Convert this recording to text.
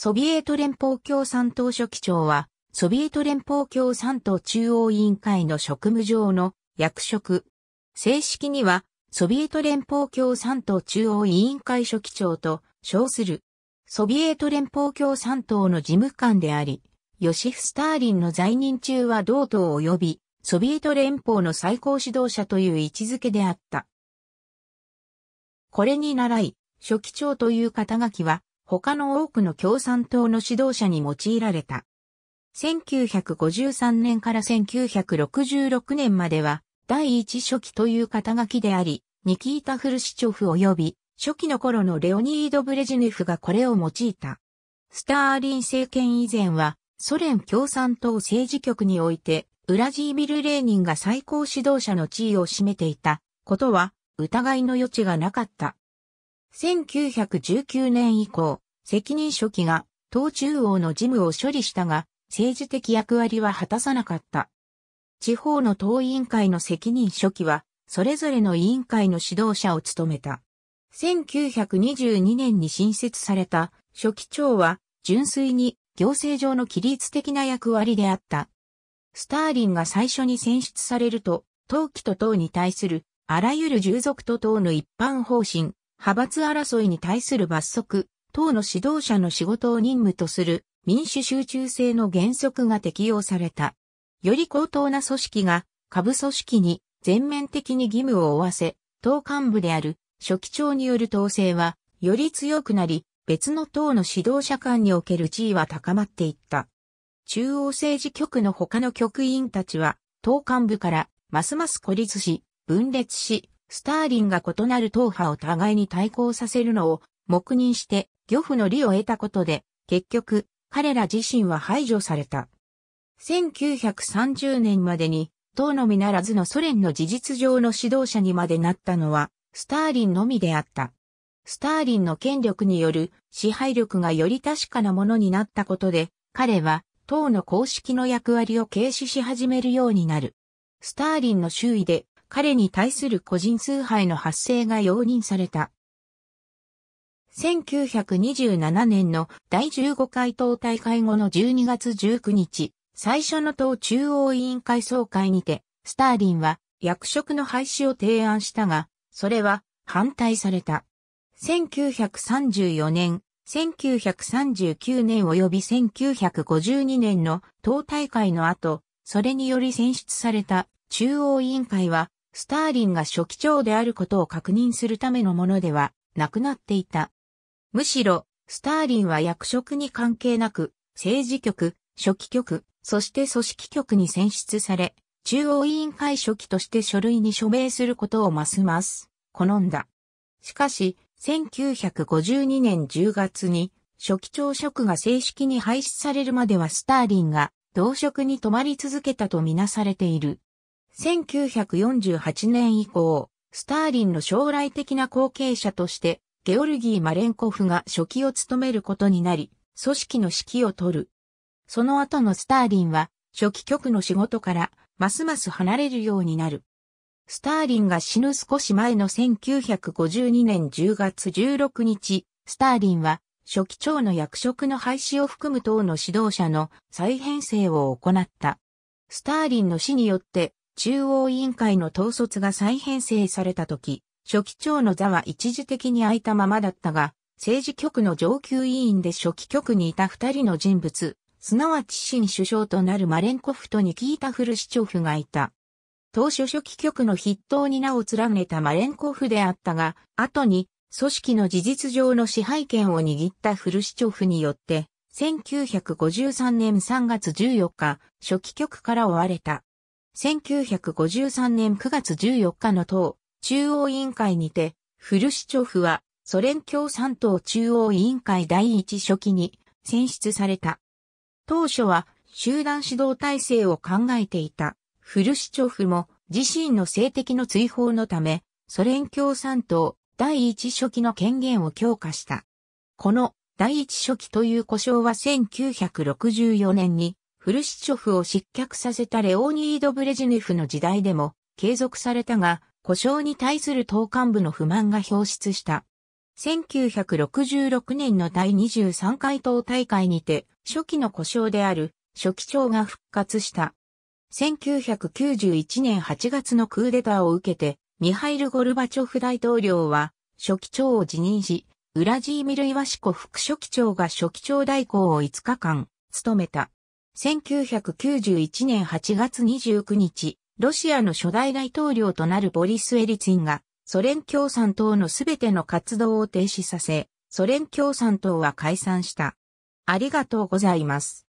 ソビエト連邦共産党書記長は、ソビエト連邦共産党中央委員会の職務上の役職。正式には、ソビエト連邦共産党中央委員会書記長と称する。ソビエト連邦共産党の事務官であり、ヨシフ・スターリンの在任中は同党及び、ソビエト連邦の最高指導者という位置づけであった。これに習い、書記長という肩書きは、他の多くの共産党の指導者に用いられた。1953年から1966年までは、第一初期という肩書きであり、ニキータ・フルシチョフ及び、初期の頃のレオニード・ブレジネフがこれを用いた。スターリン政権以前は、ソ連共産党政治局において、ウラジービル・レーニンが最高指導者の地位を占めていたことは疑いの余地がなかった。1919年以降、責任書記が党中央の事務を処理したが、政治的役割は果たさなかった。地方の党委員会の責任書記は、それぞれの委員会の指導者を務めた。1922年に新設された書記長は、純粋に行政上の規律的な役割であった。スターリンが最初に選出されると、党旗と党に対するあらゆる従属と党の一般方針、派閥争いに対する罰則、党の指導者の仕事を任務とする民主集中制の原則が適用された。より高等な組織が下部組織に全面的に義務を負わせ、党幹部である書記長による統制はより強くなり、別の党の指導者間における地位は高まっていった。中央政治局の他の局員たちは、党幹部からますます孤立し、分裂し、スターリンが異なる党派を互いに対抗させるのを黙認して漁夫の利を得たことで、結局、彼ら自身は排除された。1930年までに、党のみならずのソ連の事実上の指導者にまでなったのは、スターリンのみであった。スターリンの権力による支配力がより確かなものになったことで、彼は党の公式の役割を軽視し始めるようになる。スターリンの周囲で彼に対する個人崇拝の発生が容認された。1927年の第15回党大会後の12月19日、最初の党中央委員会総会にて、スターリンは役職の廃止を提案したが、それは反対された。1934年、1939年及び1952年の党大会の後、それにより選出された中央委員会はスターリンが初期長であることを確認するためのものではなくなっていた。むしろ、スターリンは役職に関係なく、政治局、初期局、そして組織局に選出され、中央委員会初期として書類に署名することをますます好んだ。しかし、1952年10月に、初期長職が正式に廃止されるまではスターリンが同職に泊まり続けたとみなされている。1948年以降、スターリンの将来的な後継者として、ゲオルギー・マレンコフが初期を務めることになり、組織の指揮を取る。その後のスターリンは、初期局の仕事から、ますます離れるようになる。スターリンが死ぬ少し前の1952年10月16日、スターリンは、初期長の役職の廃止を含む党の指導者の再編成を行った。スターリンの死によって、中央委員会の統率が再編成された時、書記長の座は一時的に空いたままだったが、政治局の上級委員で初期局にいた二人の人物、すなわち新首相となるマレンコフとニキータ・フルシチョフがいた。当初初期局の筆頭に名を連ねたマレンコフであったが、後に組織の事実上の支配権を握ったフルシチョフによって、1953年3月14日、初期局から追われた。1953年9月14日の党、中央委員会にて、フルシチョフは、ソ連共産党中央委員会第一書記に選出された。当初は集団指導体制を考えていたフルシチョフも自身の性的の追放のため、ソ連共産党第一書記の権限を強化した。この第一書記という呼称は1964年にフルシチョフを失脚させたレオニード・ブレジネフの時代でも継続されたが、故障に対する党幹部の不満が表出した。1966年の第23回党大会にて、初期の故障である初期長が復活した。1991年8月のクーデターを受けて、ミハイル・ゴルバチョフ大統領は、初期長を辞任し、ウラジーミル・イワシコ副書記長が初期長代行を5日間、務めた。1991年8月29日、ロシアの初代大統領となるボリス・エリツィンが、ソ連共産党のすべての活動を停止させ、ソ連共産党は解散した。ありがとうございます。